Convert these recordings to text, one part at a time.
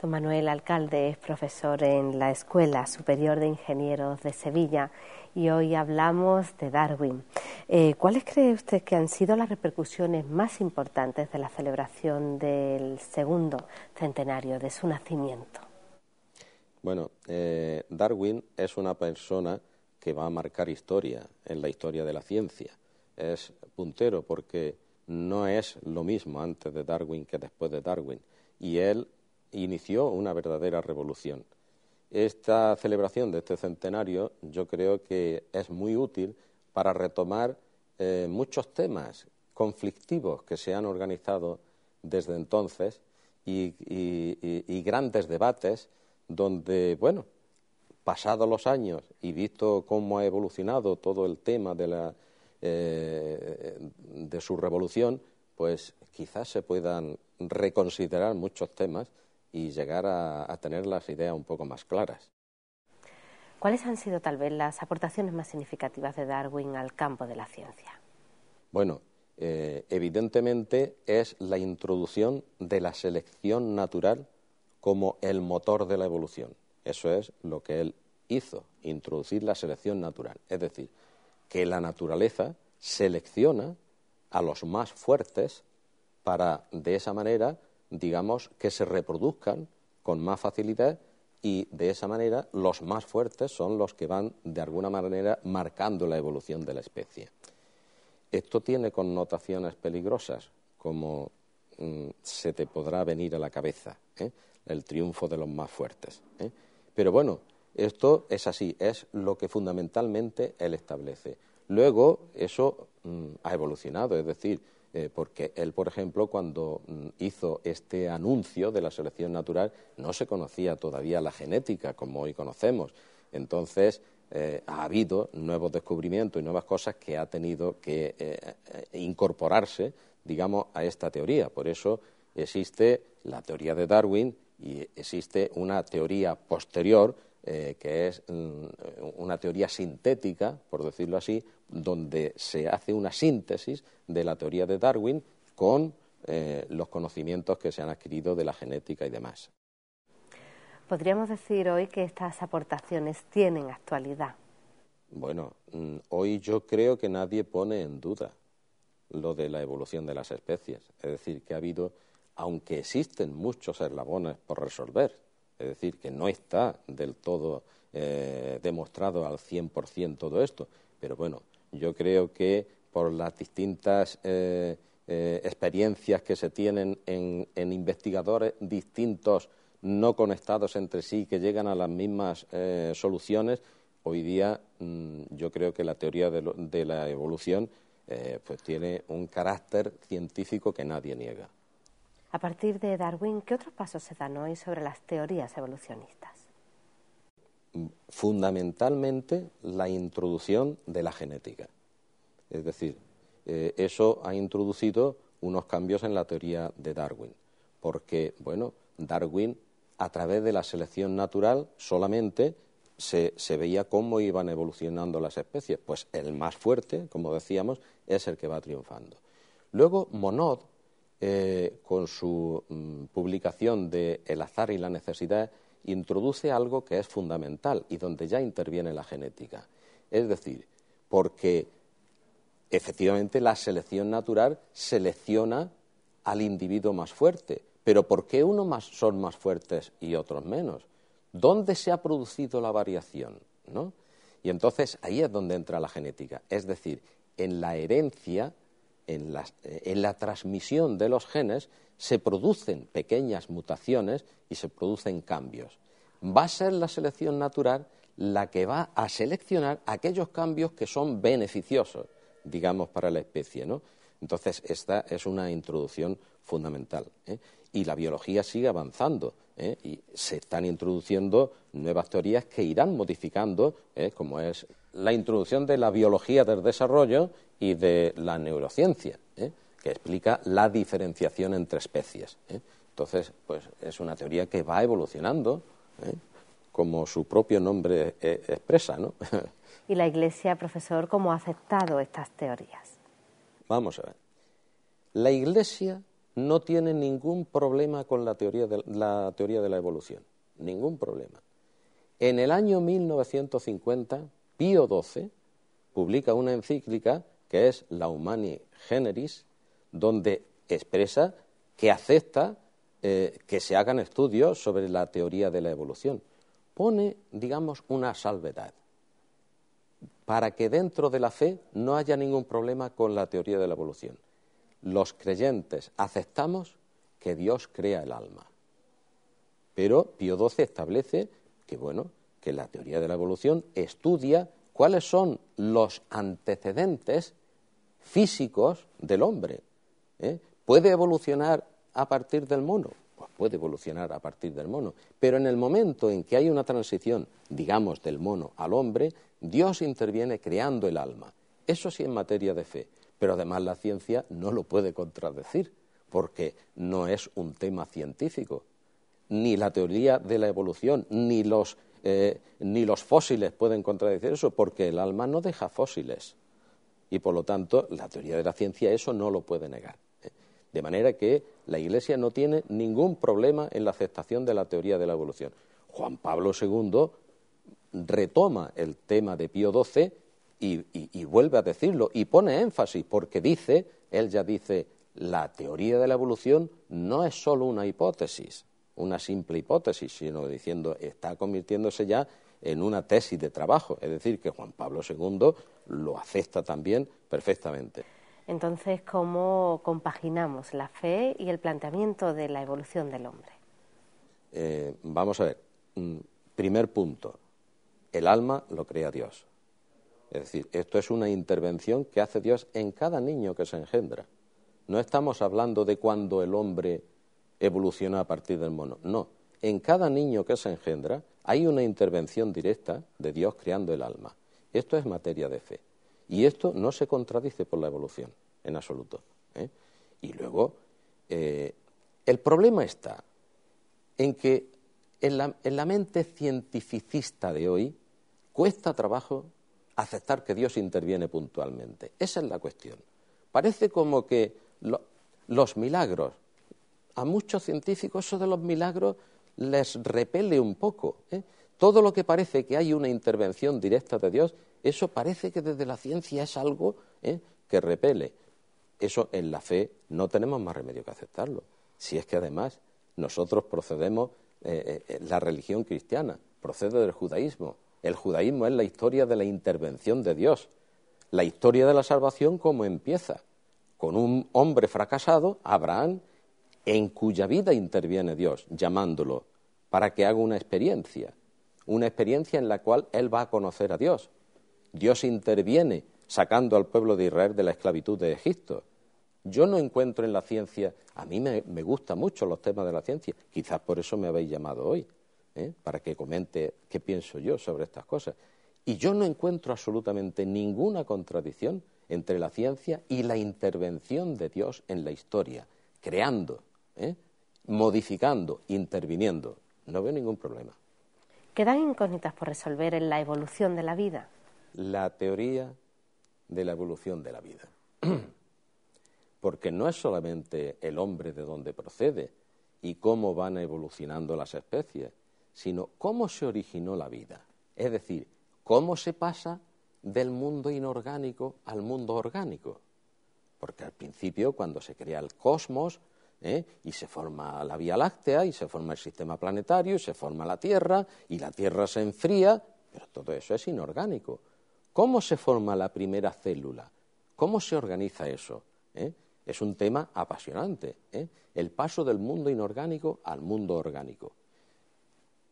Don Manuel Alcalde es profesor en la Escuela Superior de Ingenieros de Sevilla y hoy hablamos de Darwin. Eh, ¿Cuáles cree usted que han sido las repercusiones más importantes de la celebración del segundo centenario de su nacimiento? Bueno, eh, Darwin es una persona que va a marcar historia en la historia de la ciencia. Es puntero porque no es lo mismo antes de Darwin que después de Darwin. Y él inició una verdadera revolución. Esta celebración de este centenario yo creo que es muy útil para retomar eh, muchos temas conflictivos que se han organizado desde entonces y, grandes debates donde, bueno, pasados los años y visto cómo ha evolucionado todo el tema de, la, eh, de su revolución, pues quizás se puedan reconsiderar muchos temas y llegar a, tener las ideas un poco más claras. ¿Cuáles han sido tal vez las aportaciones más significativas de Darwin al campo de la ciencia? Bueno, eh, evidentemente es la introducción de la selección natural como el motor de la evolución. Eso es lo que él hizo, introducir la selección natural. Es decir, que la naturaleza selecciona a los más fuertes para, de esa manera, digamos, que se reproduzcan con más facilidad y de esa manera los más fuertes son los que van de alguna manera marcando la evolución de la especie. Esto tiene connotaciones peligrosas, como mm, se te podrá venir a la cabeza, ¿eh? el triunfo de los más fuertes. ¿eh? Pero bueno, esto es así, es lo que fundamentalmente él establece. Luego, eso mm, ha evolucionado, es decir, eh, porque él, por ejemplo, cuando mm, hizo este anuncio de la selección natural, no se conocía todavía la genética como hoy conocemos. Entonces, eh, ha habido nuevos descubrimientos y nuevas cosas que ha tenido que eh, incorporarse, digamos, a esta teoría. Por eso existe la teoría de Darwin y existe una teoría posterior eh, que es mm, una teoría sintética, por decirlo así, donde se hace una síntesis de la teoría de Darwin con eh, los conocimientos que se han adquirido de la genética y demás. Podríamos decir hoy que estas aportaciones tienen actualidad. Bueno, mm, hoy yo creo que nadie pone en duda lo de la evolución de las especies. Es decir, que ha habido, aunque existen muchos eslabones por resolver, es decir, que no está del todo eh, demostrado al 100% todo esto. Pero bueno, yo creo que por las distintas eh, eh, experiencias que se tienen en, investigadores distintos, no conectados entre sí, que llegan a las mismas soluciones, hoy día mm, yo creo que la teoría de, la evolución pues tiene un carácter científico que nadie niega. A partir de Darwin, ¿qué otros pasos se dan hoy sobre las teorías evolucionistas? Fundamentalmente la introducción de la genética. Es decir, eh, eso ha introducido unos cambios en la teoría de Darwin, porque, bueno, Darwin, a través de la selección natural, solamente se, se, veía cómo iban evolucionando las especies. Pues el más fuerte, como decíamos, es el que va triunfando. Luego, Monod eh, con su mm, publicación de El azar y la necesidad, introduce algo que es fundamental y donde ya interviene la genética. Es decir, porque efectivamente la selección natural selecciona al individuo más fuerte. Pero ¿por qué unos son más fuertes y otros menos? ¿Dónde se ha producido la variación? Y entonces ahí es donde entra la genética. Es decir, en la herencia eh, en la, transmisión de los genes se producen pequeñas mutaciones y se producen cambios. Va a ser la selección natural la que va a seleccionar aquellos cambios que son beneficiosos, digamos, para la especie, ¿no? Entonces, esta es una introducción fundamental. ¿eh? Y la biología sigue avanzando. ¿eh? Y se están introduciendo nuevas teorías que irán modificando, como es la introducción de la biología del desarrollo y de la neurociencia, ¿eh? que explica la diferenciación entre especies. ¿eh? Entonces, pues es una teoría que va evolucionando, ¿eh? como su propio nombre expresa, ¿Y la Iglesia, profesor, cómo ha aceptado estas teorías? Vamos a ver. La Iglesia no tiene ningún problema con la teoría de la, teoría de la evolución, ningún problema. En el año 1950 Pío XII publica una encíclica que es La Humani Generis, donde expresa que acepta eh, que se hagan estudios sobre la teoría de la evolución. Pone, digamos, una salvedad para que dentro de la fe no haya ningún problema con la teoría de la evolución. Los creyentes aceptamos que Dios crea el alma. Pero Pío XII establece que, bueno, que la teoría de la evolución estudia cuáles son los antecedentes físicos del hombre. ¿eh? ¿Puede evolucionar a partir del mono? Pues puede evolucionar a partir del mono. Pero en el momento en que hay una transición, digamos, del mono al hombre, Dios interviene creando el alma. Eso sí en materia de fe. Pero además la ciencia no lo puede contradecir, porque no es un tema científico. Ni la teoría de la evolución, ni los eh, ni los fósiles pueden contradecir eso, porque el alma no deja fósiles. Y por lo tanto, la teoría de la ciencia eso no lo puede negar. Eh, de manera que la Iglesia no tiene ningún problema en la aceptación de la teoría de la evolución. Juan Pablo II retoma el tema de Pío XII y, y, vuelve a decirlo y pone énfasis porque dice, él ya dice, la teoría de la evolución no es solo una hipótesis, una simple hipótesis, sino diciendo está convirtiéndose ya en una tesis de trabajo. Es decir, que Juan Pablo II lo acepta también perfectamente. Entonces, ¿cómo compaginamos la fe y el planteamiento de la evolución del hombre? Eh, vamos a ver. Mm, primer punto, el alma lo crea Dios. Es decir, esto es una intervención que hace Dios en cada niño que se engendra. No estamos hablando de cuando el hombre evoluciona a partir del mono. No, en cada niño que se engendra hay una intervención directa de Dios creando el alma. Esto es materia de fe. Y esto no se contradice por la evolución, en absoluto. ¿eh? Y luego, eh, el problema está en que en la, mente cientificista de hoy cuesta trabajo aceptar que Dios interviene puntualmente. Esa es la cuestión. Parece como que los milagros a muchos científicos eso de los milagros les repele un poco. ¿eh? Todo lo que parece que hay una intervención directa de Dios, eso parece que desde la ciencia es algo ¿eh? que repele. Eso en la fe no tenemos más remedio que aceptarlo. Si es que además nosotros procedemos, eh, la religión cristiana procede del judaísmo. El judaísmo es la historia de la intervención de Dios. La historia de la salvación, como empieza? Con un hombre fracasado, Abraham, en cuya vida interviene Dios, llamándolo, para que haga una experiencia, una experiencia en la cual él va a conocer a Dios. Dios interviene sacando al pueblo de Israel de la esclavitud de Egipto. Yo no encuentro en la ciencia, a mí me, gustan mucho los temas de la ciencia, quizás por eso me habéis llamado hoy, ¿eh? para que comente qué pienso yo sobre estas cosas. Y yo no encuentro absolutamente ninguna contradicción entre la ciencia y la intervención de Dios en la historia, creando ¿eh? modificando, interviniendo. No veo ningún problema. ¿Quedan incógnitas por resolver en la evolución de la vida? La teoría de la evolución de la vida. Porque no es solamente el hombre de dónde procede y cómo van evolucionando las especies, sino cómo se originó la vida. Es decir, cómo se pasa del mundo inorgánico al mundo orgánico. Porque al principio, cuando se crea el cosmos, ¿eh? y se forma la Vía Láctea, y se forma el sistema planetario, y se forma la Tierra, y la Tierra se enfría, pero todo eso es inorgánico. ¿Cómo se forma la primera célula? ¿Cómo se organiza eso? ¿Eh? Es un tema apasionante, ¿eh? el paso del mundo inorgánico al mundo orgánico.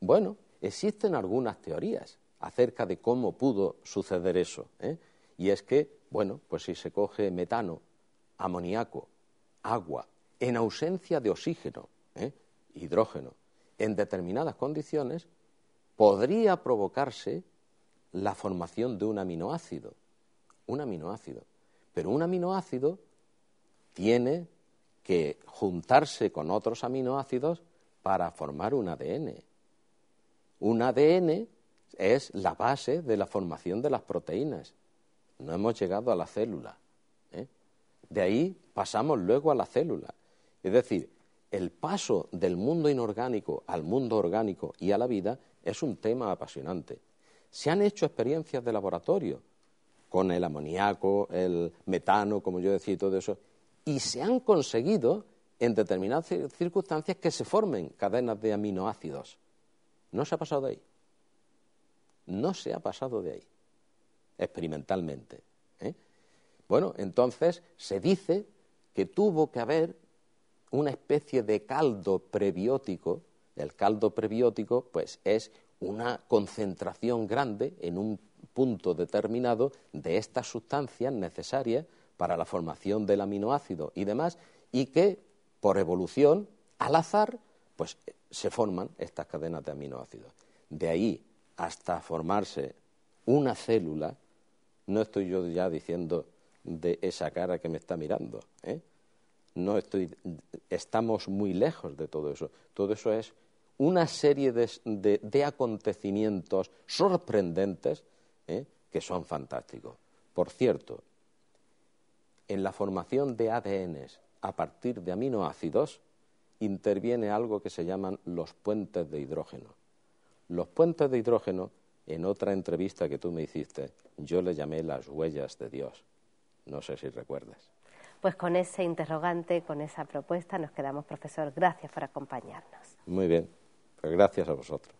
Bueno, existen algunas teorías acerca de cómo pudo suceder eso. Y es que, bueno, pues si se coge metano, amoníaco, agua en ausencia de oxígeno, ¿eh? hidrógeno, en determinadas condiciones, podría provocarse la formación de un aminoácido. Un aminoácido. Pero un aminoácido tiene que juntarse con otros aminoácidos para formar un ADN. Un ADN es la base de la formación de las proteínas. No hemos llegado a la célula. ¿eh? De ahí pasamos luego a la célula. Es decir, el paso del mundo inorgánico al mundo orgánico y a la vida es un tema apasionante. Se han hecho experiencias de laboratorio con el amoníaco, el metano, como yo decía, y todo eso, y se han conseguido en determinadas circunstancias que se formen cadenas de aminoácidos. No se ha pasado de ahí. No se ha pasado de ahí, experimentalmente. ¿eh? Bueno, entonces se dice que tuvo que haber una especie de caldo prebiótico. El caldo prebiótico, pues, es una concentración grande en un punto determinado de estas sustancias necesarias para la formación del aminoácido y demás, y que por evolución, al azar, pues se forman estas cadenas de aminoácidos. De ahí hasta formarse una célula, no estoy yo ya diciendo de esa cara que me está mirando, ¿eh? no estoy, estamos muy lejos de todo eso. Todo eso es una serie de, acontecimientos sorprendentes ¿eh? que son fantásticos. Por cierto, en la formación de ADN a partir de aminoácidos interviene algo que se llaman los puentes de hidrógeno. Los puentes de hidrógeno, en otra entrevista que tú me hiciste, yo le llamé las huellas de Dios. No sé si recuerdas. Pues con ese interrogante, con esa propuesta nos quedamos, profesor. Gracias por acompañarnos. Muy bien, pues gracias a vosotros.